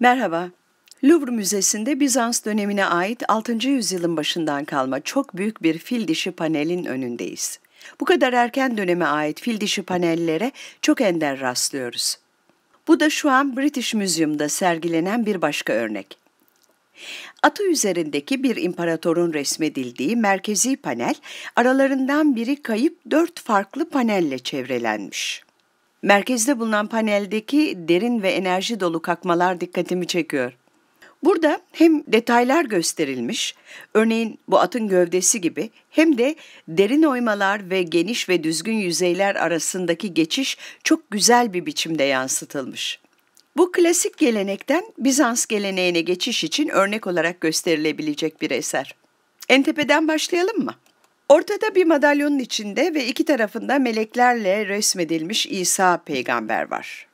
Merhaba. Louvre Müzesi'nde Bizans dönemine ait 6. yüzyılın başından kalma çok büyük bir fil dişi panelin önündeyiz. Bu kadar erken döneme ait fil dişi panellere çok ender rastlıyoruz. Bu da şu an British Museum'da sergilenen bir başka örnek. Atı üzerindeki bir imparatorun resmedildiği merkezi panel, aralarından biri kayıp dört farklı panelle çevrelenmiş. Merkezde bulunan paneldeki derin ve enerji dolu kakmalar dikkatimi çekiyor. Burada hem detaylar gösterilmiş, örneğin bu atın gövdesi gibi hem de derin oymalar ve geniş ve düzgün yüzeyler arasındaki geçiş çok güzel bir biçimde yansıtılmış. Bu klasik gelenekten Bizans geleneğine geçiş için örnek olarak gösterilebilecek bir eser. En tepeden başlayalım mı? Ortada bir madalyonun içinde ve iki tarafında meleklerle resmedilmiş İsa peygamber var.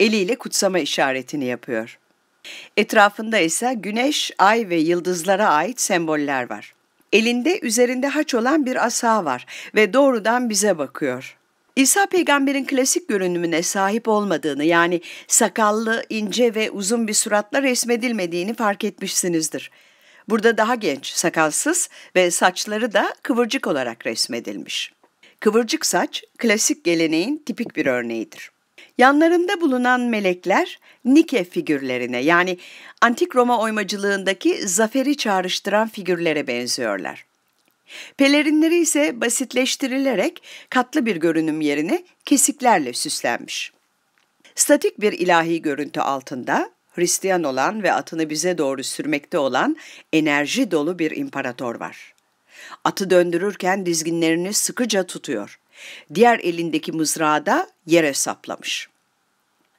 Eliyle kutsama işaretini yapıyor. Etrafında ise güneş, ay ve yıldızlara ait semboller var. Elinde üzerinde haç olan bir asa var ve doğrudan bize bakıyor. İsa peygamberin klasik görünümüne sahip olmadığını yani sakallı, ince ve uzun bir suratla resmedilmediğini fark etmişsinizdir. Burada daha genç, sakalsız ve saçları da kıvırcık olarak resmedilmiş. Kıvırcık saç, klasik geleneğin tipik bir örneğidir. Yanlarında bulunan melekler Nike figürlerine yani antik Roma oymacılığındaki zaferi çağrıştıran figürlere benziyorlar. Pelerinleri ise basitleştirilerek katlı bir görünüm yerine kesiklerle süslenmiş. Statik bir ilahi görüntü altında Hristiyan olan ve atını bize doğru sürmekte olan enerji dolu bir imparator var. Atı döndürürken dizginlerini sıkıca tutuyor. Diğer elindeki mızrağı da yere saplamış.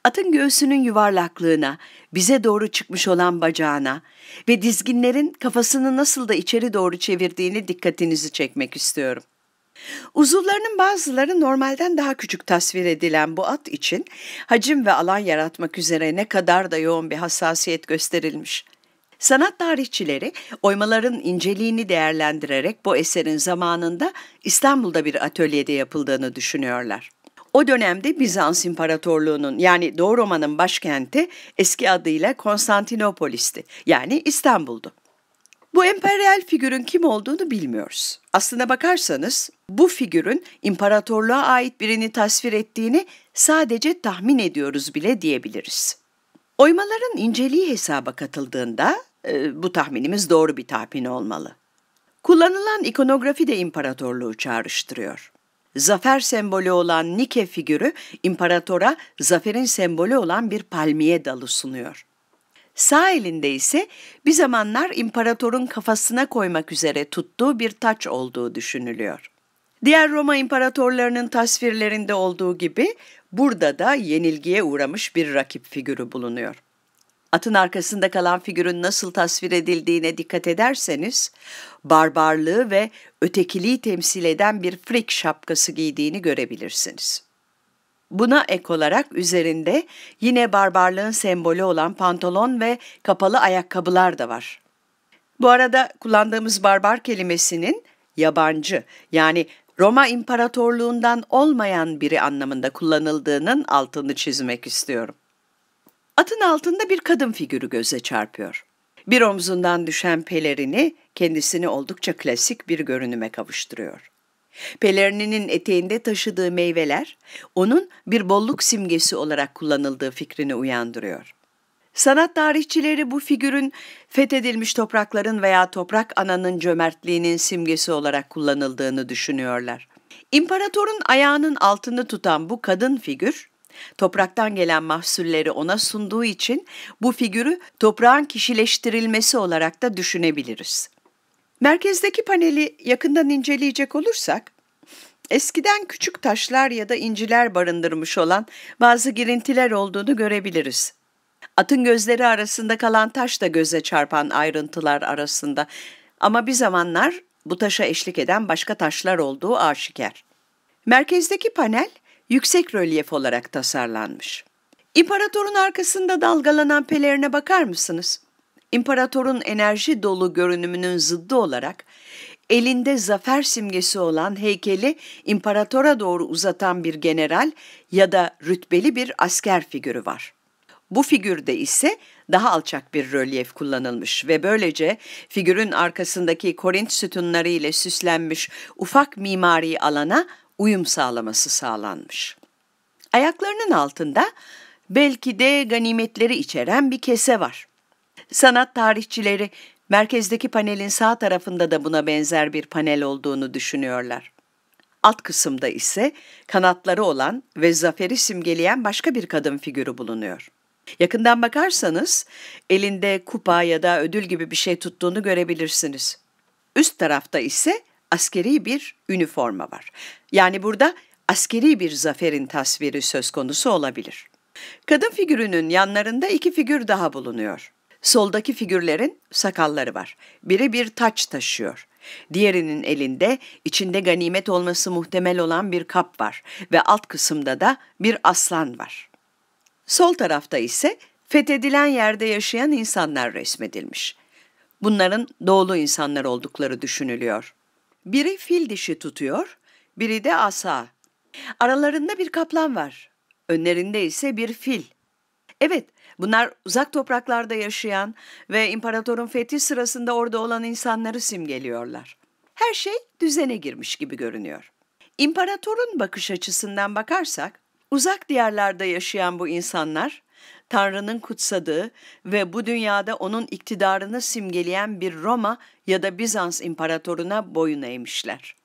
Atın göğsünün yuvarlaklığına, bize doğru çıkmış olan bacağına ve dizginlerin kafasını nasıl da içeri doğru çevirdiğini dikkatinizi çekmek istiyorum. Uzuvlarının bazıları normalden daha küçük tasvir edilen bu at için hacim ve alan yaratmak üzere ne kadar da yoğun bir hassasiyet gösterilmiş. Sanat tarihçileri oymaların inceliğini değerlendirerek bu eserin zamanında İstanbul'da bir atölyede yapıldığını düşünüyorlar. O dönemde Bizans İmparatorluğu'nun yani Doğu Roma'nın başkenti eski adıyla Konstantinopolis'ti yani İstanbul'du. Bu emperyal figürün kim olduğunu bilmiyoruz. Aslına bakarsanız bu figürün imparatorluğa ait birini tasvir ettiğini sadece tahmin ediyoruz bile diyebiliriz. Oymaların inceliği hesaba katıldığında e, bu tahminimiz doğru bir tahmin olmalı. Kullanılan ikonografi de imparatorluğu çağrıştırıyor. Zafer sembolü olan Nike figürü imparatora zaferin sembolü olan bir palmiye dalı sunuyor. Sağ elinde ise bir zamanlar imparatorun kafasına koymak üzere tuttuğu bir taç olduğu düşünülüyor. Diğer Roma imparatorlarının tasvirlerinde olduğu gibi burada da yenilgiye uğramış bir rakip figürü bulunuyor. Atın arkasında kalan figürün nasıl tasvir edildiğine dikkat ederseniz, barbarlığı ve ötekiliği temsil eden bir frik şapkası giydiğini görebilirsiniz.'' Buna ek olarak üzerinde yine barbarlığın sembolü olan pantolon ve kapalı ayakkabılar da var. Bu arada kullandığımız barbar kelimesinin yabancı yani Roma İmparatorluğundan olmayan biri anlamında kullanıldığının altını çizmek istiyorum. Atın altında bir kadın figürü göze çarpıyor. Bir omzundan düşen pelerini kendisini oldukça klasik bir görünüme kavuşturuyor. Pelerininin eteğinde taşıdığı meyveler onun bir bolluk simgesi olarak kullanıldığı fikrini uyandırıyor. Sanat tarihçileri bu figürün fethedilmiş toprakların veya toprak ananın cömertliğinin simgesi olarak kullanıldığını düşünüyorlar. İmparatorun ayağının altını tutan bu kadın figür, topraktan gelen mahsulleri ona sunduğu için bu figürü toprağın kişileştirilmesi olarak da düşünebiliriz. Merkezdeki paneli yakından inceleyecek olursak, eskiden küçük taşlar ya da inciler barındırmış olan bazı girintiler olduğunu görebiliriz. Atın gözleri arasında kalan taş da göze çarpan ayrıntılar arasında ama bir zamanlar bu taşa eşlik eden başka taşlar olduğu aşikar. Merkezdeki panel yüksek rölyef olarak tasarlanmış. İmparatorun arkasında dalgalanan pelerine bakar mısınız? İmparatorun enerji dolu görünümünün zıddı olarak elinde zafer simgesi olan heykeli imparatora doğru uzatan bir general ya da rütbeli bir asker figürü var. Bu figürde ise daha alçak bir rölyef kullanılmış ve böylece figürün arkasındaki Korint sütunları ile süslenmiş ufak mimari alana uyum sağlaması sağlanmış. Ayaklarının altında belki de ganimetleri içeren bir kese var. Sanat tarihçileri merkezdeki panelin sağ tarafında da buna benzer bir panel olduğunu düşünüyorlar. Alt kısımda ise kanatları olan ve zaferi simgeleyen başka bir kadın figürü bulunuyor. Yakından bakarsanız elinde kupa ya da ödül gibi bir şey tuttuğunu görebilirsiniz. Üst tarafta ise askeri bir üniforma var. Yani burada askeri bir zaferin tasviri söz konusu olabilir. Kadın figürünün yanlarında iki figür daha bulunuyor. Soldaki figürlerin sakalları var. Biri bir taç taşıyor. Diğerinin elinde içinde ganimet olması muhtemel olan bir kap var ve alt kısımda da bir aslan var. Sol tarafta ise fethedilen yerde yaşayan insanlar resmedilmiş. Bunların doğulu insanlar oldukları düşünülüyor. Biri fil dişi tutuyor, biri de asa. Aralarında bir kaplan var. Önlerinde ise bir fil. Evet, bunlar uzak topraklarda yaşayan ve imparatorun fethi sırasında orada olan insanları simgeliyorlar. Her şey düzene girmiş gibi görünüyor. İmparatorun bakış açısından bakarsak, uzak diyarlarda yaşayan bu insanlar, Tanrı'nın kutsadığı ve bu dünyada onun iktidarını simgeleyen bir Roma ya da Bizans imparatoruna boyun eğmişler.